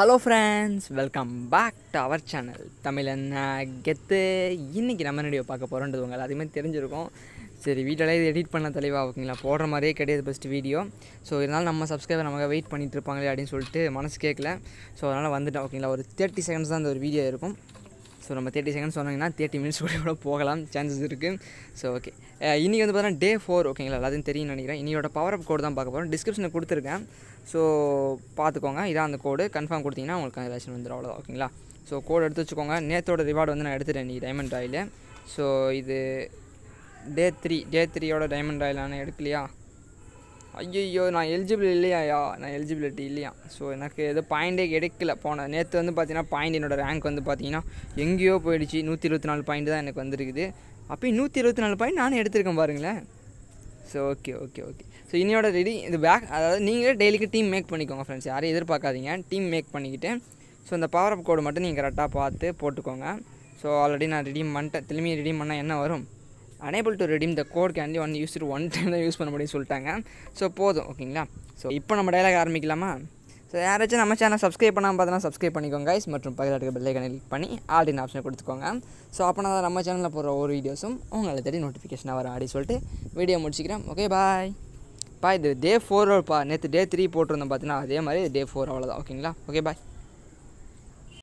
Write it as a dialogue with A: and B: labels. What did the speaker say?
A: hello friends welcome back to our channel Tamilan Gethu இன்றைக்கி நம்ம video பார்க்க போகிறோன்றது உங்கள் அதுமாதிரி தெரிஞ்சிருக்கும் சரி வீடியோலாம் இது எடிட் பண்ண தெளிவாக ஓகேங்களா போடுற மாதிரியே கிடையாது ஃபஸ்ட்டு வீடியோ ஸோ இருந்தாலும் நம்ம சப்ஸ்கிரைபர் நமக்கு வெயிட் பண்ணிட்டு இருப்பாங்களே அப்படின்னு சொல்லிட்டு மனசு கேட்கல ஸோ அதனால் வந்துட்டேன் ஓகேங்களா ஒரு தேர்ட்டி செகண்ட்ஸ் தான் அந்த ஒரு வீடியோ இருக்கும் ஸோ நம்ம தேர்ட்டி செகண்ட்ஸ் சொன்னாங்கன்னா தேர்ட்டி மினிட்ஸ் கூட கூட போகலாம் சான்சஸ் இருக்குது ஸோ ஓகே இன்றைக்கி வந்து பார்த்தீங்கன்னா டே ஃபோர் ஓகேங்களா எல்லாத்தையும் தெரியும் நினைக்கிறேன் இன்னையோட பவர் அப் கோடு தான் பார்க்க போகிறோம் டிஸ்கிரிப்ஷனில் கொடுத்துருக்கேன் ஸோ பார்த்துக்கோங்க இதான் அந்த கோடு கன்ஃபார்ம் கொடுத்தீங்கன்னா உங்களுக்கு அந்த ரேஷன் வந்துடும் ஓகேங்களா ஸோ கோடு எடுத்து வச்சுக்கோங்க நேத்தோட ரிவார்டு வந்து நான் எடுத்துகிட்டேன் இன்றைக்கி டைமண்ட் ஆயில் ஸோ இது டே த்ரீ டே த்ரீயோட டைமண்ட் ஆயில் நான் எடுக்கலையா ஐயோ நான் எலிஜிபிள் இல்லையாயா நான் எலிஜிபிலிட்டி இல்லையா ஸோ எனக்கு எது பாயிண்டே கிடைக்கல போன நேற்று வந்து பார்த்தீங்கன்னா பாயிண்ட் என்னோடய ரேங்க் வந்து பார்த்தீங்கன்னா எங்கேயோ போயிடுச்சு நூற்றி இருபத்தி நாலு பாயிண்ட் தான் எனக்கு வந்துருக்குது அப்பயும் நூற்றி இருபத்தி நாலு பாயிண்ட் நானும் எடுத்திருக்கேன் பாருங்களேன் so okay okay okay so இன்னையோட ரெடி இந்த பேக் அதாவது நீங்களே டெய்லிக்கு டீம் மேக் பண்ணிக்கோங்க ஃப்ரெண்ட்ஸ் யாரையும் எதிர்பார்க்காதீங்க டீம் மேக் பண்ணிக்கிட்டு ஸோ இந்த பவர் அப் கோடு மட்டும் நீங்கள் கரெக்டாக பார்த்து போட்டுக்கோங்க ஸோ ஆல்ரெடி நான் ரெடீம் பண்ணிட்டேன் திரும்பி ரெடீம் பண்ணால் என்ன வரும் enable to redeem the code candy one use one time தான் யூஸ் பண்ண முடியும் சொல்லிட்டாங்க ஸோ போதும் ஓகேங்களா ஸோ இப்போ நம்ம டைலாக் ஆரம்பிக்கலாமா ஸோ யாராச்சும் நம்ம சேனல் சப்ஸ்கிரைப் பண்ணாமல் பார்த்தோன்னா சப்ஸ்கிரைப் பண்ணிக்கோங்க கைஸ் மற்றும் பக்கத்தில் இருக்க பெல்லைக்கனை கிளிக் பண்ணி ஆல்டின் ஆப்ஷனை கொடுத்துக்கோங்க ஸோ அப்போ நான் நம்ம சேனலில் போகிற ஒரு வீடியோஸும் உங்களை தேடி நோட்டிஃபிகேஷனாக வரும் ஆடி சொல்லிட்டு வீடியோ முடிச்சிக்கிறேன் ஓகே பாய் பா இது டே ஃபோர் பா நேற்று டே த்ரீ போட்டிருந்தோம் பார்த்தீங்கன்னா அதே மாதிரி டே ஃபோர் அவ்வளோதான் ஓகேங்களா ஓகே பாய்